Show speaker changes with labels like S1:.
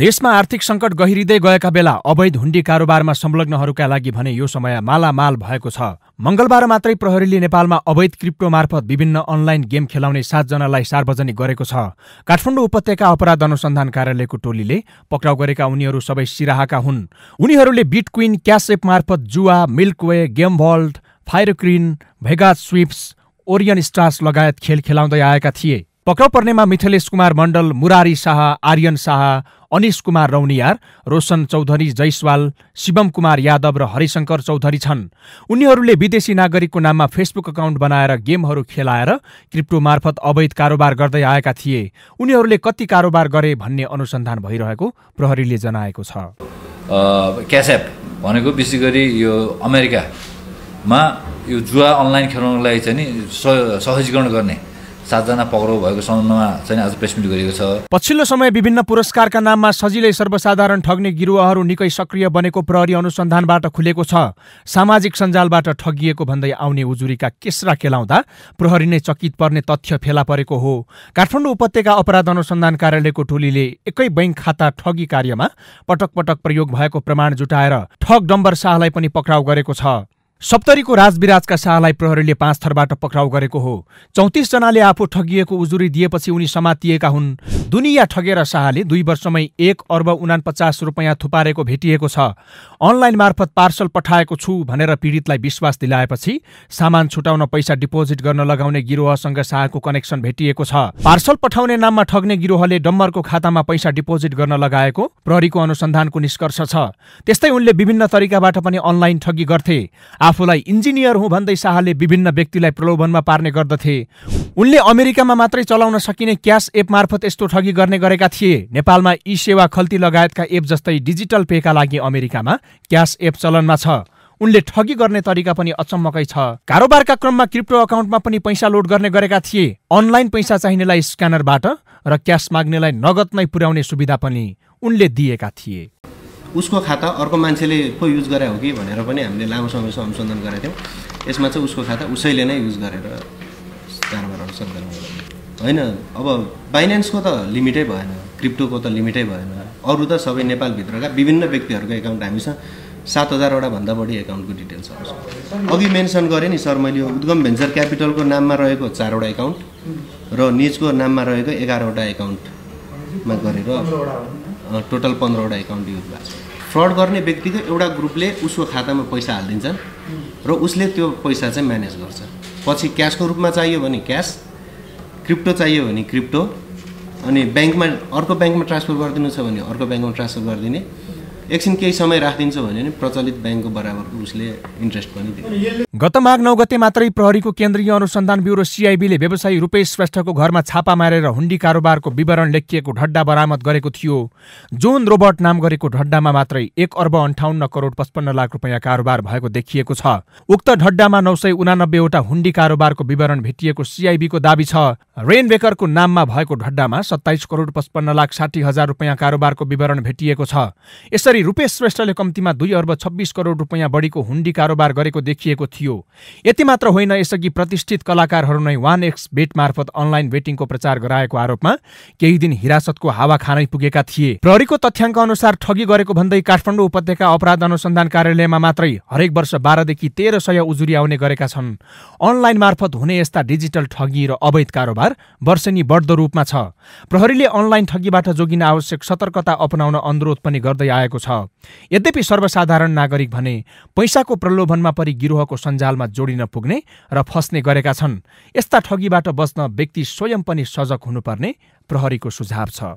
S1: देशमा आर्थिक सङ्कट गहिरिँदै गएका बेला अवैध हुन्डी कारोबारमा संलग्नहरूका लागि भने यो समय मालामाल भएको छ मङ्गलबार मात्रै प्रहरीले नेपालमा अवैध क्रिप्टो मार्फत विभिन्न अनलाइन गेम खेलाउने सातजनालाई सार्वजनिक गरेको छ काठमाडौँ उपत्यका अपराध अनुसन्धान कार्यालयको टोलीले पक्राउ गरेका उनीहरू सबै सिराहाका हुन् उनीहरूले बिटक्विन क्यास एप मार्फत जुवा मिल्कवे गेम भल्ट Fire Kirin Vegas Sweeps Orion Stars लगायत खेल खेलाउँदै आएका थिए पक्राउ पर्नेमा मिथिलेश कुमार मण्डल मुरारी शाह आर्यन शाह अनिश कुमार रौनियार रोशन चौधरी जैसवाल शिवम कुमार यादव र हरिशङ्कर चौधरी छन् उनीहरूले विदेशी नागरिकको नाममा फेसबुक अकाउन्ट बनाएर गेमहरू खेलाएर क्रिप्टो मार्फत अवैध कारोबार गर्दै आएका थिए उनीहरूले कति कारोबार गरे भन्ने अनुसन्धान भइरहेको प्रहरीले जनाएको छ
S2: क्यास भनेको विशेष गरी यो अमेरिकामा यो जुवा अनलाइन खेलाउनलाई चाहिँ नि सहजीकरण गर्ने सातजना पक्राउ भएको सम्बन्धमा चाहिँ आज प्रेसमिट गरिएको छ पछिल्लो समय विभिन्न
S1: पुरस्कारका नाममा सजिलै सर्वसाधारण ठग्ने गिरुवाहरू निकै सक्रिय बनेको प्रहरी अनुसन्धानबाट खुलेको छ सामाजिक सञ्जालबाट ठगिएको भन्दै आउने उजुरीका केस्रा केलाउँदा प्रहरी नै चकित पर्ने तथ्य फेला परेको हो काठमाडौँ उपत्यका अपराध अनुसन्धान कार्यालयको टोलीले एकै बैङ्क खाता ठगी कार्यमा पटक पटक प्रयोग भएको प्रमाण जुटाएर ठग डम्बर शाहलाई पनि पक्राउ गरेको छ सप्तरीको राजविराजका शाहलाई प्रहरीले पाँच थरबाट पक्राउ गरेको हो चौतिसजनाले आफू ठगिएको उजुरी दिएपछि उनी समातिएका हुन् दुनियाँ ठगेर शाहले दुई वर्षमै एक अर्ब उनापचास रुपियाँ थुपारेको भेटिएको छ अनलाइन मार्फत पार्सल पठाएको छु भनेर पीडितलाई विश्वास दिलाएपछि सामान छुटाउन पैसा डिपोजिट गर्न लगाउने गिरोहसँग शाहको कनेक्सन भेटिएको छ पार्सल पठाउने नाममा ठग्ने गिरोहले डम्बरको खातामा पैसा डिपोजिट गर्न लगाएको प्रहरीको अनुसन्धानको निष्कर्ष छ त्यस्तै उनले विभिन्न तरिकाबाट पनि अनलाइन ठगी गर्थे आफूलाई इन्जिनियर हुँ भन्दै शाहले विभिन्न व्यक्तिलाई प्रलोभनमा पार्ने गर्दथे उनले अमेरिकामा मात्रै चलाउन सकिने क्यास एप मार्फत यस्तो ठगी गर्ने गरेका थिए नेपालमा ई सेवा खल्ती लगायतका एप जस्तै डिजिटल पेका लागि अमेरिकामा क्यास एप चलनमा छ उनले ठगी गर्ने तरिका पनि अचम्मकै छ कारोबारका क्रममा क्रिप्टो अकाउन्टमा पनि पैसा लोड गर्ने गरेका थिए अनलाइन पैसा चाहिनेलाई स्क्यानरबाट र क्यास माग्नेलाई नगद नै पुर्याउने सुविधा पनि उनले दिएका थिए
S2: उसको खाता अर्को मान्छेले पो युज गरे हो कि भनेर पनि हामीले लामो समयसम्म अनुसन्धान गरेका थियौँ यसमा चाहिँ उसको खाता उसैले नै युज गरेर कारोबार अनुसन्धान होइन अब फाइनेन्सको त लिमिटै भएन क्रिप्टोको त लिमिटै भएन अरू त सबै नेपालभित्रका विभिन्न व्यक्तिहरूको एकाउन्ट हामीसँग सात हजारवटा भन्दा बढी एकाउन्टको डिटेल्स आउँछ अघि मेन्सन गरेँ नि सर मैले उद्गम भेन्चर क्यापिटलको नाममा रहेको चारवटा एकाउन्ट र निजको नाममा रहेको एघारवटा एकाउन्टमा गरेर टोटल पन्ध्रवटा एकाउन्ट युज भएको छ फ्रड गर्ने व्यक्तिको एउटा ग्रुपले उसको खातामा पैसा हालिदिन्छन् र उसले त्यो पैसा चाहिँ म्यानेज गर्छ पछि क्यासको रूपमा चाहियो भने क्यास क्रिप्टो चाहियो भने क्रिप्टो अनि ब्याङ्कमा अर्को ब्याङ्कमा ट्रान्सफर गरिदिनु छ भने अर्को ब्याङ्कमा ट्रान्सफर गरिदिने एकछिन केही समय राखिदिन्छ भने नि प्रचलित ब्याङ्कको बराबर उसले इन्ट्रेस्ट पनि दिन्छ
S1: गत माघ नौ गते मात्रै प्रहरीको केन्द्रीय अनुसन्धान ब्युरो सिआइबीले व्यवसायी रूपेश श्रेष्ठको घरमा छापा मारेर हुन्डी कारोबारको विवरण लेखिएको ढड्डा बरामद गरेको थियो जोन रोबर्ट नाम गरेको ढड्डामा मात्रै एक अर्ब अन्ठाउन्न करोड पचपन्न लाख रुपियाँ कारोबार भएको देखिएको छ उक्त ढड्डामा नौ सय उनानब्बेवटा हुन्डी कारोबारको विवरण भेटिएको सिआइबीको दावी छ रेन बेकरको नाममा भएको ढड्डामा सत्ताइस करोड पचपन्न लाख साठी हजार रुपियाँ कारोबारको विवरण भेटिएको छ गरी रूपेश श्रेष्ठले कम्तीमा दुई अर्ब छब्बिस करोड रुपियाँ बढीको हुन्डी कारोबार गरेको देखिएको थियो यति मात्र होइन यसअघि प्रतिष्ठित कलाकारहरू नै वान एक्स बेट मार्फत अनलाइन बेटिङको प्रचार गराएको आरोपमा केही दिन हिरासतको हावा खानै पुगेका थिए प्रहरीको तथ्याङ्क अनुसार ठगी गरेको भन्दै काठमाडौँ उपत्यका अपराध अनुसन्धान कार्यालयमा मात्रै हरेक वर्ष बाह्रदेखि तेह्र सय उजुरी आउने गरेका छन् अनलाइन मार्फत हुने यस्ता डिजिटल ठगी र अवैध कारोबार वर्षेनी बढ्दो रूपमा छ प्रहरीले अनलाइन ठगीबाट जोगिन आवश्यक सतर्कता अपनाउन अनुरोध पनि गर्दै आएको छ छ यद्यपि सर्वसाधारण नागरिक भने पैसाको प्रलोभनमा परि गिरोहको सञ्जालमा जोडिन पुग्ने र फस्ने गरेका छन् यस्ता ठगीबाट बच्न व्यक्ति स्वयं पनि सजग हुनुपर्ने प्रहरीको सुझाव छ